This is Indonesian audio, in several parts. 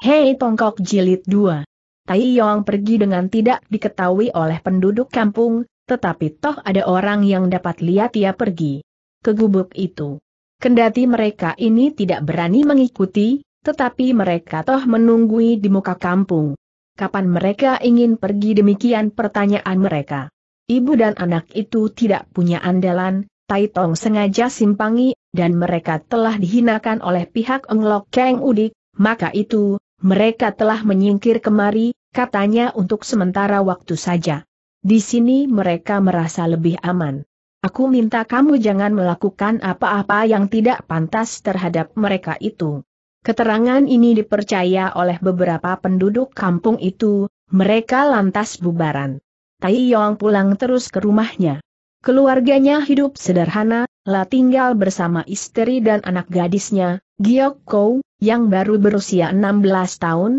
Hei Tongkok Jilid 2. Tai Yong pergi dengan tidak diketahui oleh penduduk kampung, tetapi toh ada orang yang dapat lihat ia pergi. Ke gubuk itu. Kendati mereka ini tidak berani mengikuti, tetapi mereka toh menunggui di muka kampung. Kapan mereka ingin pergi demikian pertanyaan mereka. Ibu dan anak itu tidak punya andalan, Tai Tong sengaja simpangi, dan mereka telah dihinakan oleh pihak Englok Kang Udik, maka itu, mereka telah menyingkir kemari, katanya untuk sementara waktu saja. Di sini mereka merasa lebih aman. Aku minta kamu jangan melakukan apa-apa yang tidak pantas terhadap mereka itu. Keterangan ini dipercaya oleh beberapa penduduk kampung itu, mereka lantas bubaran. Tai Yong pulang terus ke rumahnya. Keluarganya hidup sederhana, La tinggal bersama istri dan anak gadisnya, Giok Kou, yang baru berusia 16 tahun,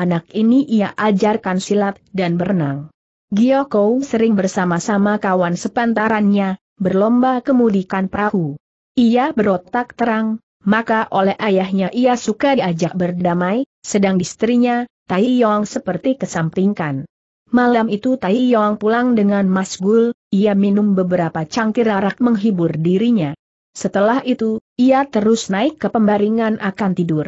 anak ini ia ajarkan silat dan berenang. Gioko sering bersama-sama kawan sepantarannya, berlomba kemudikan perahu. Ia berotak terang, maka oleh ayahnya ia suka diajak berdamai, sedang istrinya, Tai Yong seperti kesampingkan. Malam itu Tai Yong pulang dengan Mas Gul, ia minum beberapa cangkir arak menghibur dirinya. Setelah itu, ia terus naik ke pembaringan akan tidur.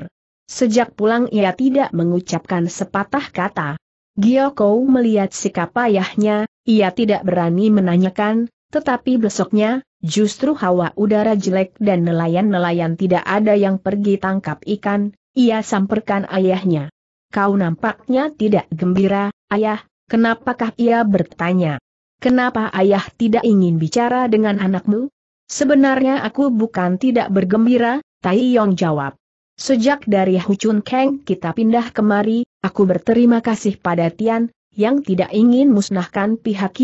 Sejak pulang ia tidak mengucapkan sepatah kata. Gioko melihat sikap ayahnya, ia tidak berani menanyakan, tetapi besoknya, justru hawa udara jelek dan nelayan-nelayan tidak ada yang pergi tangkap ikan, ia samperkan ayahnya. Kau nampaknya tidak gembira, ayah, kenapakah ia bertanya? Kenapa ayah tidak ingin bicara dengan anakmu? Sebenarnya aku bukan tidak bergembira, Tai Yong jawab. Sejak dari Huchun Kang kita pindah kemari, aku berterima kasih pada Tian, yang tidak ingin musnahkan pihak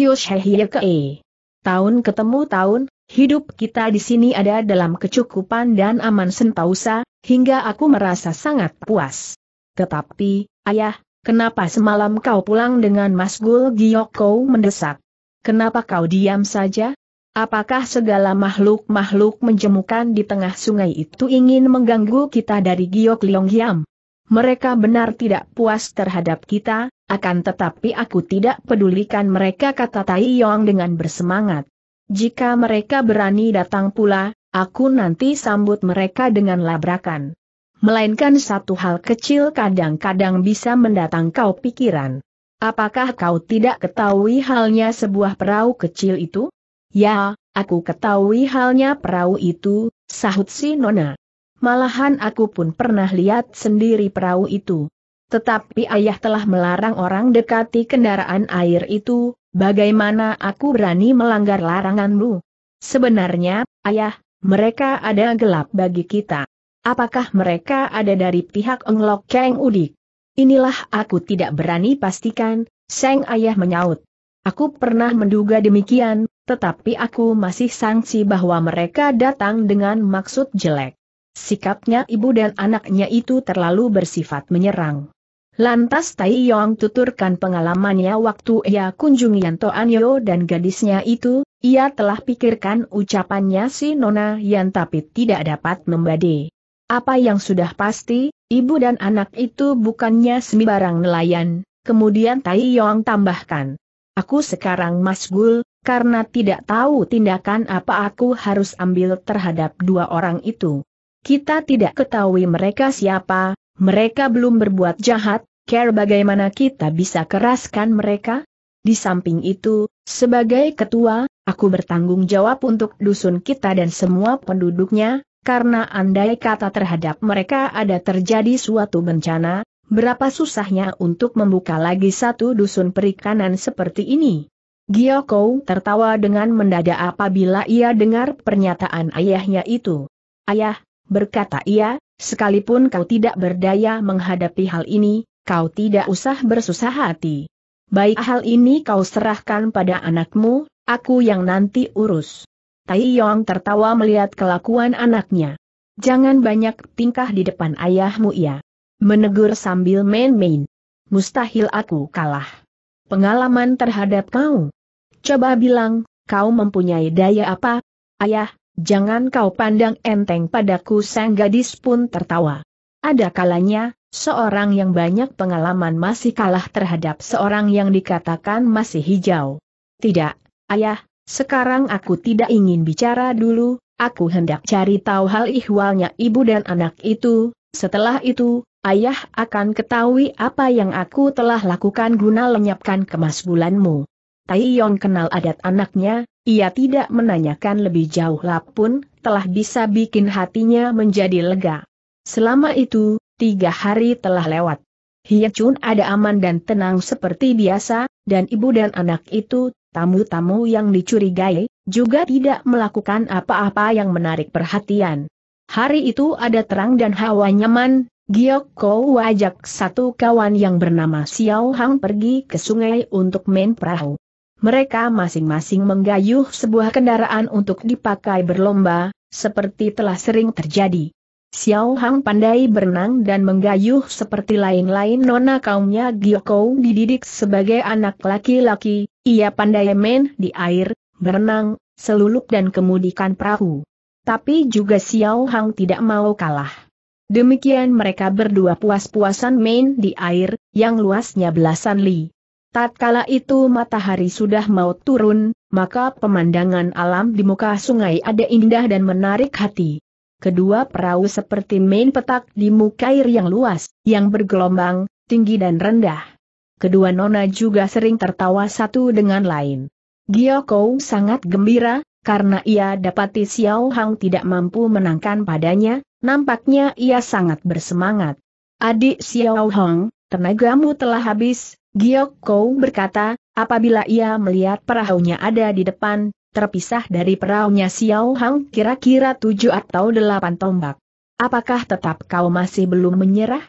E. Tahun ketemu tahun, hidup kita di sini ada dalam kecukupan dan aman sentausa, hingga aku merasa sangat puas. Tetapi, ayah, kenapa semalam kau pulang dengan Mas Gul Giyoko mendesak? Kenapa kau diam saja? Apakah segala makhluk-makhluk menjemukan di tengah sungai itu ingin mengganggu kita dari Giok Hiam? Mereka benar tidak puas terhadap kita, akan tetapi aku tidak pedulikan mereka kata Tai Yong dengan bersemangat. Jika mereka berani datang pula, aku nanti sambut mereka dengan labrakan. Melainkan satu hal kecil kadang-kadang bisa mendatang kau pikiran. Apakah kau tidak ketahui halnya sebuah perahu kecil itu? Ya, aku ketahui halnya perahu itu, sahut si Nona. Malahan aku pun pernah lihat sendiri perahu itu. Tetapi ayah telah melarang orang dekati kendaraan air itu, bagaimana aku berani melanggar laranganmu? Sebenarnya, ayah, mereka ada gelap bagi kita. Apakah mereka ada dari pihak Englok keng Udik? Inilah aku tidak berani pastikan, Seng Ayah menyaut. Aku pernah menduga demikian, tetapi aku masih sangsi bahwa mereka datang dengan maksud jelek. Sikapnya ibu dan anaknya itu terlalu bersifat menyerang. Lantas Tai Yong tuturkan pengalamannya waktu ia kunjungi Yanto Anyo dan gadisnya itu, ia telah pikirkan ucapannya si Nona yang tapi tidak dapat membadai. Apa yang sudah pasti, ibu dan anak itu bukannya sembarang nelayan, kemudian Tai Yong tambahkan. Aku sekarang masgul, karena tidak tahu tindakan apa aku harus ambil terhadap dua orang itu. Kita tidak ketahui mereka siapa, mereka belum berbuat jahat, care bagaimana kita bisa keraskan mereka? Di samping itu, sebagai ketua, aku bertanggung jawab untuk dusun kita dan semua penduduknya, karena andai kata terhadap mereka ada terjadi suatu bencana, berapa susahnya untuk membuka lagi satu dusun perikanan seperti ini. Gioko tertawa dengan mendadak apabila ia dengar pernyataan ayahnya itu. Ayah, berkata ia, sekalipun kau tidak berdaya menghadapi hal ini, kau tidak usah bersusah hati. Baik hal ini kau serahkan pada anakmu, aku yang nanti urus. Tai Yong tertawa melihat kelakuan anaknya. Jangan banyak tingkah di depan ayahmu ya menegur sambil main-main. Mustahil aku kalah. Pengalaman terhadap kau. Coba bilang, kau mempunyai daya apa? Ayah, jangan kau pandang enteng padaku sang gadis pun tertawa. Ada kalanya, seorang yang banyak pengalaman masih kalah terhadap seorang yang dikatakan masih hijau. Tidak, ayah, sekarang aku tidak ingin bicara dulu, aku hendak cari tahu hal ihwalnya ibu dan anak itu, setelah itu, Ayah akan ketahui apa yang aku telah lakukan guna lenyapkan kemas bulanmu. Tai Yong kenal adat anaknya, ia tidak menanyakan lebih jauh lah pun, telah bisa bikin hatinya menjadi lega. Selama itu, tiga hari telah lewat. Chun ada aman dan tenang seperti biasa, dan ibu dan anak itu, tamu-tamu yang dicurigai, juga tidak melakukan apa-apa yang menarik perhatian. Hari itu ada terang dan hawa nyaman, Kou ajak satu kawan yang bernama Xiao Hang pergi ke sungai untuk main perahu. Mereka masing-masing menggayuh sebuah kendaraan untuk dipakai berlomba, seperti telah sering terjadi. Xiao Hang pandai berenang dan menggayuh seperti lain-lain nona kaumnya Gioko dididik sebagai anak laki-laki, ia pandai main di air, berenang, selulup dan kemudikan perahu. Tapi juga Xiao Hang tidak mau kalah. Demikian mereka berdua puas-puasan main di air, yang luasnya belasan li. Tatkala itu matahari sudah mau turun, maka pemandangan alam di muka sungai ada indah dan menarik hati. Kedua perahu seperti main petak di muka air yang luas, yang bergelombang, tinggi dan rendah. Kedua nona juga sering tertawa satu dengan lain. Giokou sangat gembira, karena ia dapati Xiao Hang tidak mampu menangkan padanya, Nampaknya ia sangat bersemangat. Adik Xiao Hong, tenagamu telah habis, Giok Kou berkata, apabila ia melihat perahunya ada di depan, terpisah dari perahunya Xiao Hong kira-kira tujuh atau delapan tombak. Apakah tetap kau masih belum menyerah?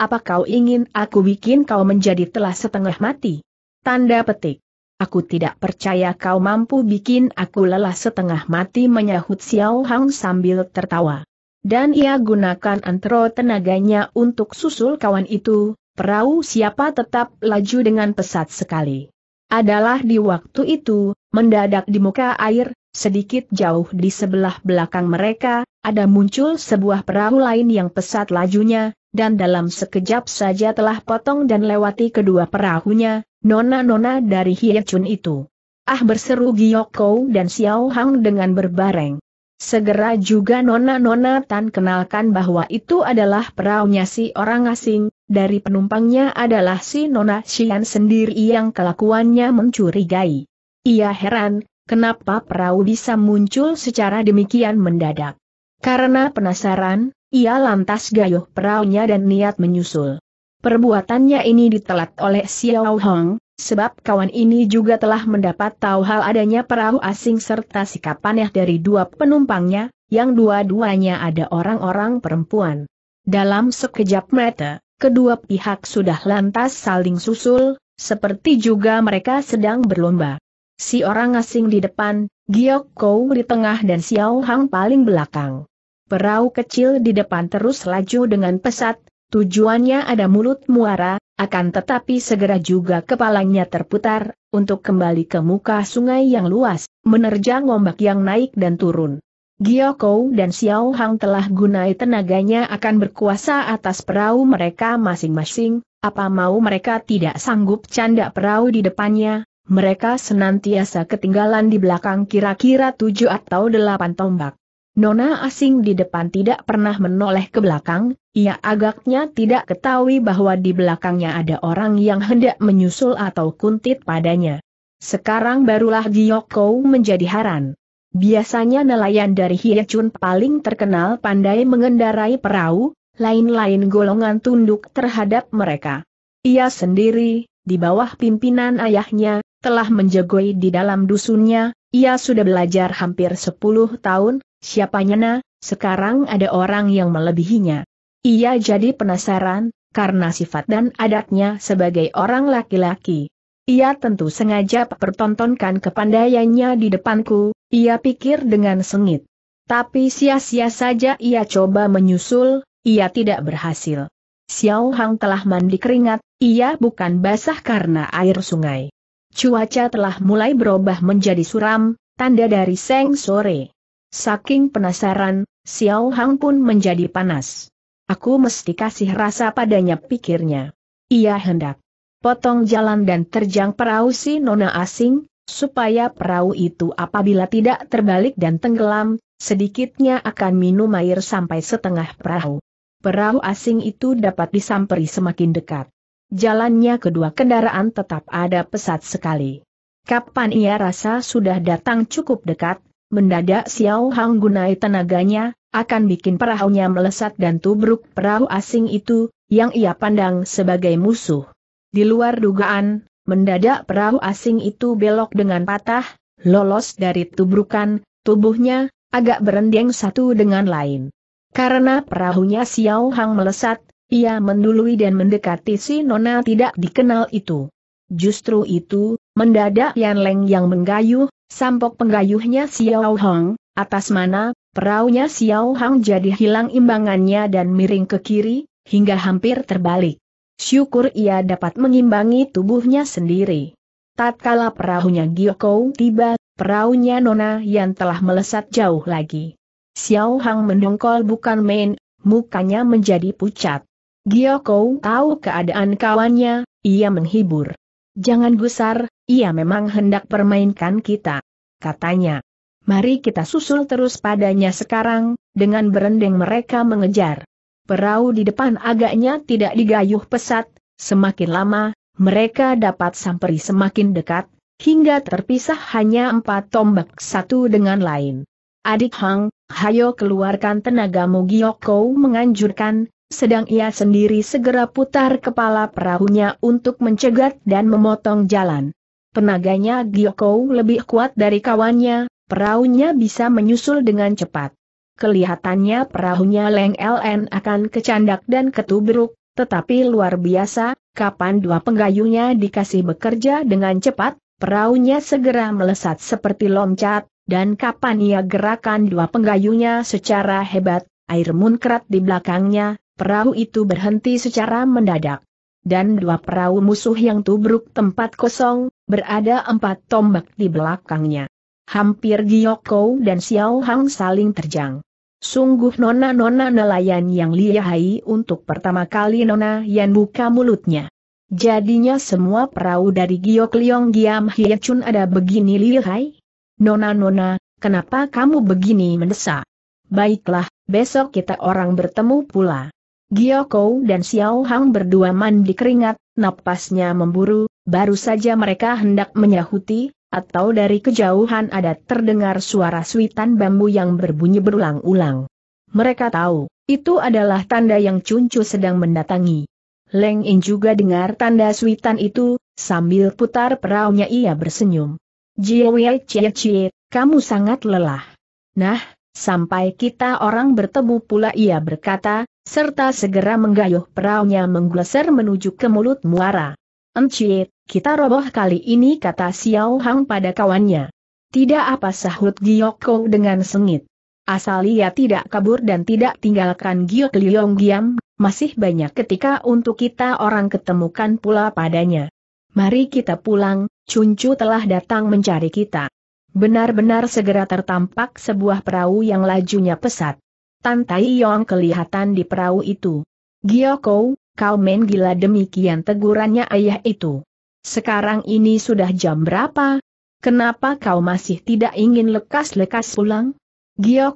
Apa kau ingin aku bikin kau menjadi telah setengah mati? Tanda petik. Aku tidak percaya kau mampu bikin aku lelah setengah mati menyahut Xiao Hang sambil tertawa dan ia gunakan antro tenaganya untuk susul kawan itu, perahu siapa tetap laju dengan pesat sekali. Adalah di waktu itu, mendadak di muka air, sedikit jauh di sebelah belakang mereka, ada muncul sebuah perahu lain yang pesat lajunya, dan dalam sekejap saja telah potong dan lewati kedua perahunya, nona-nona dari Hiechun itu. Ah berseru Giyoko dan Xiao Hang dengan berbareng. Segera juga Nona-Nona Tan kenalkan bahwa itu adalah peraunya si orang asing, dari penumpangnya adalah si Nona Xian sendiri yang kelakuannya mencurigai. Ia heran, kenapa perahu bisa muncul secara demikian mendadak. Karena penasaran, ia lantas gayuh peraunya dan niat menyusul. Perbuatannya ini ditelat oleh Xiao Hong, Sebab kawan ini juga telah mendapat tahu hal adanya perahu asing serta sikap aneh dari dua penumpangnya, yang dua-duanya ada orang-orang perempuan. Dalam sekejap mata, kedua pihak sudah lantas saling susul, seperti juga mereka sedang berlomba. Si orang asing di depan, Giok Kou di tengah dan Xiao Hang paling belakang. Perahu kecil di depan terus laju dengan pesat, tujuannya ada mulut muara, akan tetapi segera juga kepalanya terputar, untuk kembali ke muka sungai yang luas, menerjang ombak yang naik dan turun. Giokou dan Xiao Hang telah gunai tenaganya akan berkuasa atas perahu mereka masing-masing, apa mau mereka tidak sanggup canda perahu di depannya, mereka senantiasa ketinggalan di belakang kira-kira tujuh atau delapan tombak. Nona asing di depan tidak pernah menoleh ke belakang, ia agaknya tidak ketahui bahwa di belakangnya ada orang yang hendak menyusul atau kuntit padanya. Sekarang barulah Giyoko menjadi haran. Biasanya nelayan dari Hiechun paling terkenal pandai mengendarai perahu, lain-lain golongan tunduk terhadap mereka. Ia sendiri, di bawah pimpinan ayahnya, telah menjegoi di dalam dusunnya, ia sudah belajar hampir 10 tahun, Siapanya na, sekarang ada orang yang melebihinya. Ia jadi penasaran, karena sifat dan adatnya sebagai orang laki-laki. Ia tentu sengaja pertontonkan kepandaiannya di depanku, ia pikir dengan sengit. Tapi sia-sia saja ia coba menyusul, ia tidak berhasil. Xiao Hang telah mandi keringat, ia bukan basah karena air sungai. Cuaca telah mulai berubah menjadi suram, tanda dari seng sore. Saking penasaran, Xiao Hang pun menjadi panas. Aku mesti kasih rasa padanya pikirnya. Ia hendak potong jalan dan terjang perahu si nona asing, supaya perahu itu apabila tidak terbalik dan tenggelam, sedikitnya akan minum air sampai setengah perahu. Perahu asing itu dapat disamperi semakin dekat. Jalannya kedua kendaraan tetap ada pesat sekali. Kapan ia rasa sudah datang cukup dekat, mendadak Xiao Hang gunai tenaganya, akan bikin perahunya melesat dan tubruk perahu asing itu, yang ia pandang sebagai musuh. Di luar dugaan, mendadak perahu asing itu belok dengan patah, lolos dari tubrukan, tubuhnya, agak berendeng satu dengan lain. Karena perahunya Xiao Hang melesat, ia mendului dan mendekati si nona tidak dikenal itu. Justru itu, mendadak Yan Leng yang menggayuh, Sampok penggayuhnya Xiao Hong, atas mana, peraunya Xiao Hong jadi hilang imbangannya dan miring ke kiri, hingga hampir terbalik. Syukur ia dapat mengimbangi tubuhnya sendiri. Tatkala perahunya Giokou tiba, perahunya Nona yang telah melesat jauh lagi. Xiao Hang mendongkol bukan main, mukanya menjadi pucat. Giokou tahu keadaan kawannya, ia menghibur. Jangan gusar, ia memang hendak permainkan kita. Katanya. Mari kita susul terus padanya sekarang, dengan berendeng mereka mengejar. Perahu di depan agaknya tidak digayuh pesat, semakin lama, mereka dapat samperi semakin dekat, hingga terpisah hanya empat tombak satu dengan lain. Adik Hang, hayo keluarkan tenagamu Giyoko menganjurkan, sedang ia sendiri segera putar kepala perahunya untuk mencegat dan memotong jalan. Tenaganya Giokou lebih kuat dari kawannya, perahunya bisa menyusul dengan cepat. Kelihatannya perahunya Leng LN akan kecandak dan ketubruk, tetapi luar biasa, kapan dua penggayunya dikasih bekerja dengan cepat, perahunya segera melesat seperti loncat, dan kapan ia gerakan dua penggayunya secara hebat, air munkrat di belakangnya, perahu itu berhenti secara mendadak dan dua perahu musuh yang tubruk tempat kosong, berada empat tombak di belakangnya. Hampir Giyoko dan Xiao Hang saling terjang. Sungguh nona-nona nelayan yang liahai untuk pertama kali nona yang buka mulutnya. Jadinya semua perahu dari Giok Liong Giam Hye Chun ada begini lihai? Nona-nona, kenapa kamu begini mendesak? Baiklah, besok kita orang bertemu pula. Gioko dan Xiao Hang berdua mandi keringat, napasnya memburu, baru saja mereka hendak menyahuti, atau dari kejauhan ada terdengar suara suitan bambu yang berbunyi berulang-ulang. Mereka tahu, itu adalah tanda yang cuncu sedang mendatangi. Leng In juga dengar tanda suitan itu, sambil putar peraunya ia bersenyum. Jiwe cie cie, kamu sangat lelah. Nah, sampai kita orang bertemu pula ia berkata, serta segera menggayuh peraunya menggeser menuju ke mulut muara. Encik, kita roboh kali ini kata Xiao Hang pada kawannya. Tidak apa sahut Giyoko dengan sengit. Asal ia tidak kabur dan tidak tinggalkan Giyok Liong Giam, masih banyak ketika untuk kita orang ketemukan pula padanya. Mari kita pulang, Cuncu telah datang mencari kita. Benar-benar segera tertampak sebuah perahu yang lajunya pesat. Tan Tai Yong kelihatan di perahu itu. Kou, kau main gila demikian tegurannya ayah itu. Sekarang ini sudah jam berapa? Kenapa kau masih tidak ingin lekas-lekas pulang?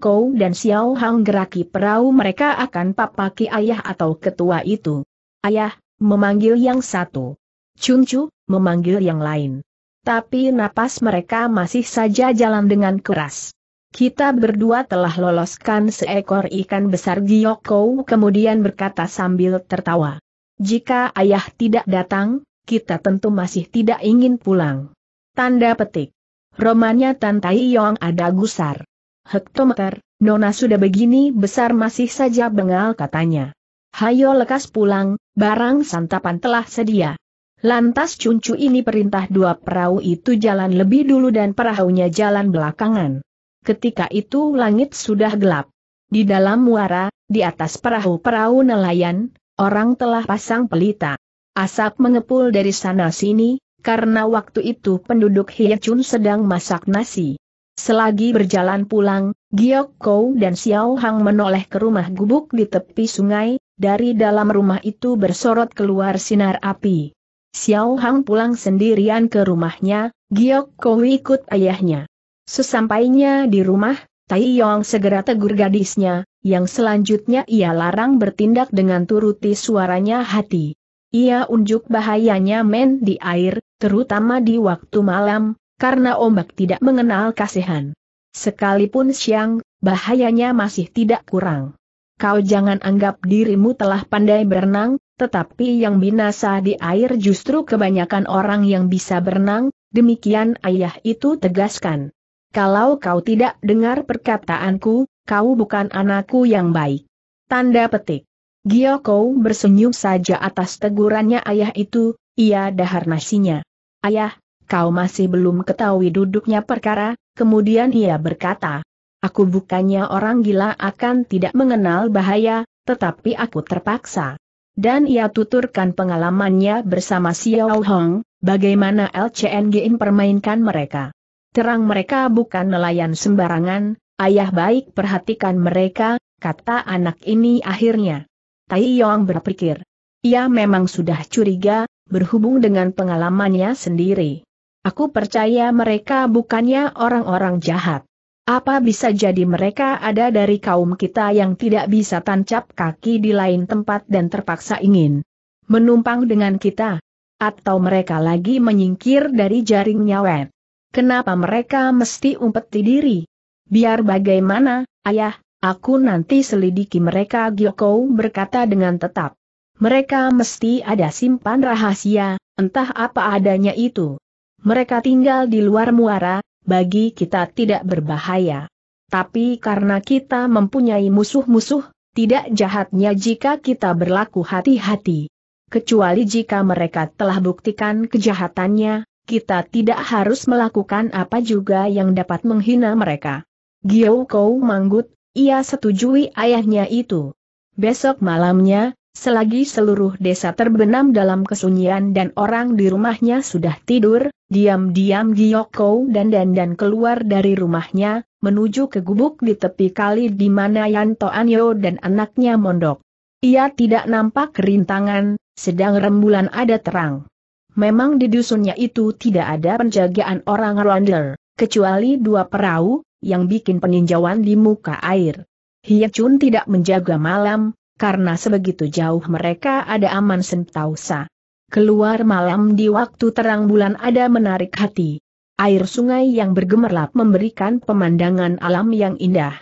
Kou dan Xiao Hang geraki perahu mereka akan papaki ayah atau ketua itu. Ayah, memanggil yang satu. Cuncu, memanggil yang lain. Tapi napas mereka masih saja jalan dengan keras. Kita berdua telah loloskan seekor ikan besar Giyoko kemudian berkata sambil tertawa. Jika ayah tidak datang, kita tentu masih tidak ingin pulang. Tanda petik. Romanya Tantai Yong ada gusar. Hektometer, Nona sudah begini besar masih saja bengal katanya. Hayo lekas pulang, barang santapan telah sedia. Lantas cuncu ini perintah dua perahu itu jalan lebih dulu dan perahunya jalan belakangan ketika itu langit sudah gelap. Di dalam muara, di atas perahu-perahu nelayan, orang telah pasang pelita. Asap mengepul dari sana-sini, karena waktu itu penduduk Hiechun sedang masak nasi. Selagi berjalan pulang, Giok Kou dan Xiao Hang menoleh ke rumah gubuk di tepi sungai, dari dalam rumah itu bersorot keluar sinar api. Xiao Hang pulang sendirian ke rumahnya, Giok Kou ikut ayahnya. Sesampainya di rumah, Tai Yong segera tegur gadisnya, yang selanjutnya ia larang bertindak dengan turuti suaranya hati. Ia unjuk bahayanya men di air, terutama di waktu malam, karena ombak tidak mengenal kasihan. Sekalipun siang, bahayanya masih tidak kurang. Kau jangan anggap dirimu telah pandai berenang, tetapi yang binasa di air justru kebanyakan orang yang bisa berenang, demikian ayah itu tegaskan kalau kau tidak dengar perkataanku, kau bukan anakku yang baik. Tanda petik. Gioko bersenyum saja atas tegurannya ayah itu, ia dahar nasinya. Ayah, kau masih belum ketahui duduknya perkara, kemudian ia berkata. Aku bukannya orang gila akan tidak mengenal bahaya, tetapi aku terpaksa. Dan ia tuturkan pengalamannya bersama Xiao Hong, bagaimana LCNG mempermainkan mereka. Terang mereka bukan nelayan sembarangan, ayah baik perhatikan mereka, kata anak ini akhirnya. Tai Yong berpikir. Ia memang sudah curiga, berhubung dengan pengalamannya sendiri. Aku percaya mereka bukannya orang-orang jahat. Apa bisa jadi mereka ada dari kaum kita yang tidak bisa tancap kaki di lain tempat dan terpaksa ingin menumpang dengan kita? Atau mereka lagi menyingkir dari jaringnya web? Kenapa mereka mesti umpeti diri? Biar bagaimana, ayah, aku nanti selidiki mereka Gyoko berkata dengan tetap. Mereka mesti ada simpan rahasia, entah apa adanya itu. Mereka tinggal di luar muara, bagi kita tidak berbahaya. Tapi karena kita mempunyai musuh-musuh, tidak jahatnya jika kita berlaku hati-hati. Kecuali jika mereka telah buktikan kejahatannya, kita tidak harus melakukan apa juga yang dapat menghina mereka. Giyou Kou manggut, ia setujui ayahnya itu. Besok malamnya, selagi seluruh desa terbenam dalam kesunyian dan orang di rumahnya sudah tidur, diam-diam Giyou Kou dan Dandan keluar dari rumahnya, menuju ke gubuk di tepi kali di mana Yanto Anyo dan anaknya mondok. Ia tidak nampak kerintangan, sedang rembulan ada terang memang di dusunnya itu tidak ada penjagaan orang Ronder, kecuali dua perahu, yang bikin peninjauan di muka air. Chun tidak menjaga malam, karena sebegitu jauh mereka ada aman sentausa. Keluar malam di waktu terang bulan ada menarik hati. Air sungai yang bergemerlap memberikan pemandangan alam yang indah.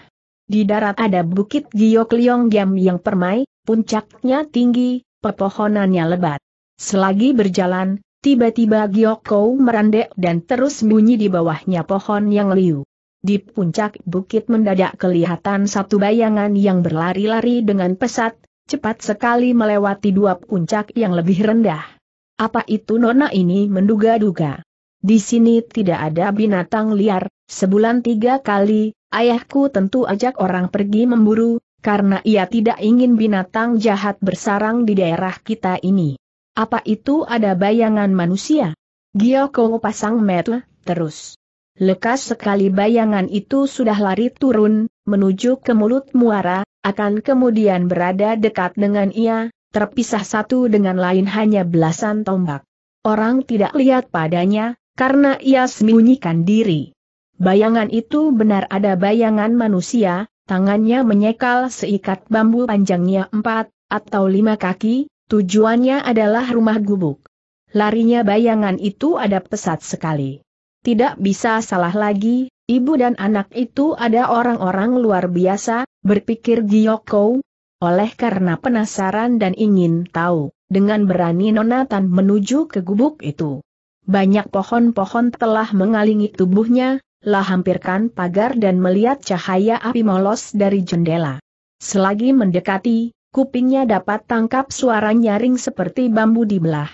Di darat ada bukit Giok Liong Giam yang permai, puncaknya tinggi, pepohonannya lebat. Selagi berjalan, tiba-tiba Gioko merendek dan terus bunyi di bawahnya pohon yang liu. Di puncak bukit mendadak kelihatan satu bayangan yang berlari-lari dengan pesat, cepat sekali melewati dua puncak yang lebih rendah. Apa itu nona ini menduga-duga? Di sini tidak ada binatang liar, sebulan tiga kali, ayahku tentu ajak orang pergi memburu, karena ia tidak ingin binatang jahat bersarang di daerah kita ini. Apa itu ada bayangan manusia? Gioko pasang metu, terus. Lekas sekali bayangan itu sudah lari turun, menuju ke mulut muara, akan kemudian berada dekat dengan ia, terpisah satu dengan lain hanya belasan tombak. Orang tidak lihat padanya, karena ia sembunyikan diri. Bayangan itu benar ada bayangan manusia, tangannya menyekal seikat bambu panjangnya empat atau lima kaki, Tujuannya adalah rumah gubuk. Larinya bayangan itu ada pesat sekali. Tidak bisa salah lagi, ibu dan anak itu ada orang-orang luar biasa, berpikir Giyoko. Oleh karena penasaran dan ingin tahu, dengan berani Nonatan menuju ke gubuk itu. Banyak pohon-pohon telah mengalingi tubuhnya, lah hampirkan pagar dan melihat cahaya api molos dari jendela. Selagi mendekati, kupingnya dapat tangkap suara nyaring seperti bambu dibelah.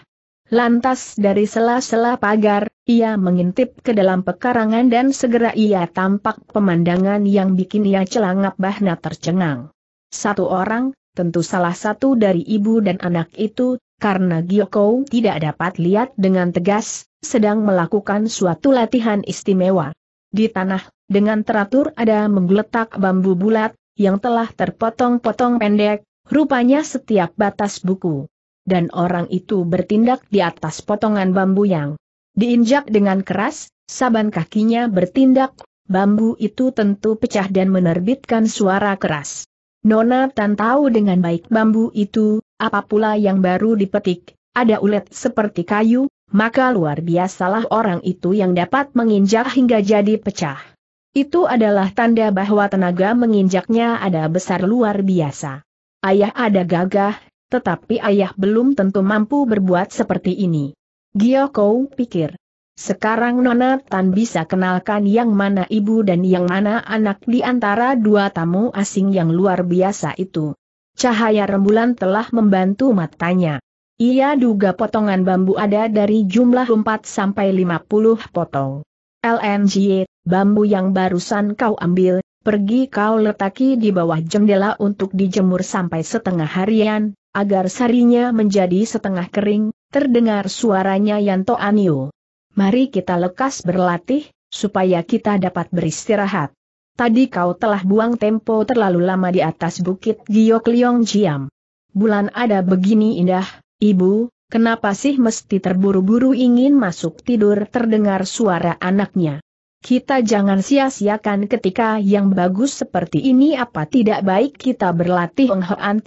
Lantas dari sela-sela pagar, ia mengintip ke dalam pekarangan dan segera ia tampak pemandangan yang bikin ia celangap bahna tercengang. Satu orang, tentu salah satu dari ibu dan anak itu, karena Giokou tidak dapat lihat dengan tegas, sedang melakukan suatu latihan istimewa. Di tanah, dengan teratur ada menggeletak bambu bulat, yang telah terpotong-potong pendek, Rupanya setiap batas buku. Dan orang itu bertindak di atas potongan bambu yang diinjak dengan keras, saban kakinya bertindak, bambu itu tentu pecah dan menerbitkan suara keras. Nona Tan tahu dengan baik bambu itu, apa pula yang baru dipetik, ada ulet seperti kayu, maka luar biasalah orang itu yang dapat menginjak hingga jadi pecah. Itu adalah tanda bahwa tenaga menginjaknya ada besar luar biasa. Ayah ada gagah, tetapi ayah belum tentu mampu berbuat seperti ini. Gyo-kou pikir. Sekarang Nona Tan bisa kenalkan yang mana ibu dan yang mana anak di antara dua tamu asing yang luar biasa itu. Cahaya rembulan telah membantu matanya. Ia duga potongan bambu ada dari jumlah 4 sampai 50 potong. LNG, bambu yang barusan kau ambil, pergi kau letaki di bawah jendela untuk dijemur sampai setengah harian, agar sarinya menjadi setengah kering, terdengar suaranya Yanto Anio. Mari kita lekas berlatih, supaya kita dapat beristirahat. Tadi kau telah buang tempo terlalu lama di atas bukit Giok Liong Jiam. Bulan ada begini indah, ibu, kenapa sih mesti terburu-buru ingin masuk tidur terdengar suara anaknya. Kita jangan sia-siakan ketika yang bagus seperti ini apa tidak baik kita berlatih Ong Hoan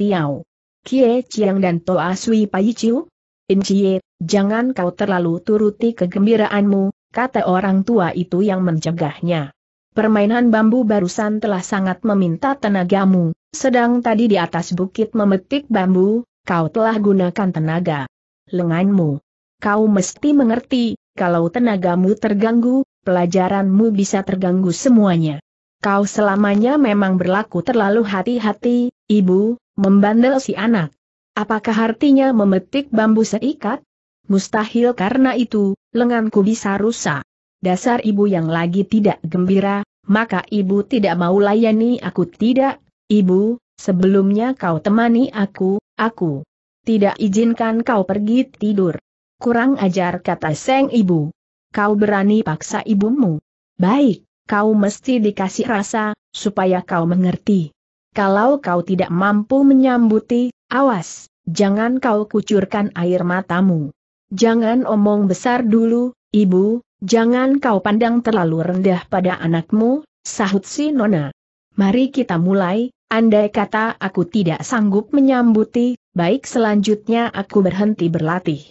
Kie Chiang dan Toa Sui Pai Chiu? Incie, jangan kau terlalu turuti kegembiraanmu, kata orang tua itu yang mencegahnya. Permainan bambu barusan telah sangat meminta tenagamu, sedang tadi di atas bukit memetik bambu, kau telah gunakan tenaga lenganmu. Kau mesti mengerti, kalau tenagamu terganggu, pelajaranmu bisa terganggu semuanya. Kau selamanya memang berlaku terlalu hati-hati, ibu, membandel si anak. Apakah artinya memetik bambu seikat? Mustahil karena itu, lenganku bisa rusak. Dasar ibu yang lagi tidak gembira, maka ibu tidak mau layani aku tidak, ibu, sebelumnya kau temani aku, aku. Tidak izinkan kau pergi tidur. Kurang ajar kata seng ibu kau berani paksa ibumu. Baik, kau mesti dikasih rasa, supaya kau mengerti. Kalau kau tidak mampu menyambuti, awas, jangan kau kucurkan air matamu. Jangan omong besar dulu, ibu, jangan kau pandang terlalu rendah pada anakmu, sahut si Nona. Mari kita mulai, andai kata aku tidak sanggup menyambuti, baik selanjutnya aku berhenti berlatih.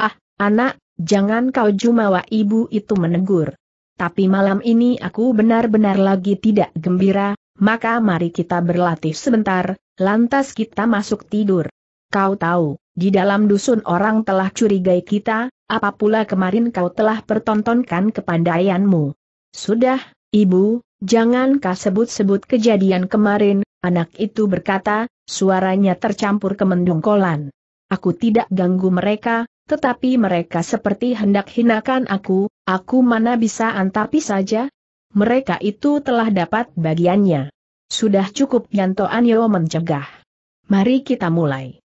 Ah, anak, jangan kau jumawa ibu itu menegur. Tapi malam ini aku benar-benar lagi tidak gembira, maka mari kita berlatih sebentar, lantas kita masuk tidur. Kau tahu, di dalam dusun orang telah curigai kita, apa pula kemarin kau telah pertontonkan kepandaianmu. Sudah, ibu, jangan kau sebut-sebut kejadian kemarin, anak itu berkata, suaranya tercampur kemendungkolan. Aku tidak ganggu mereka, tetapi mereka seperti hendak hinakan aku, aku mana bisa antapi saja? Mereka itu telah dapat bagiannya. Sudah cukup Yanto Anyo mencegah. Mari kita mulai.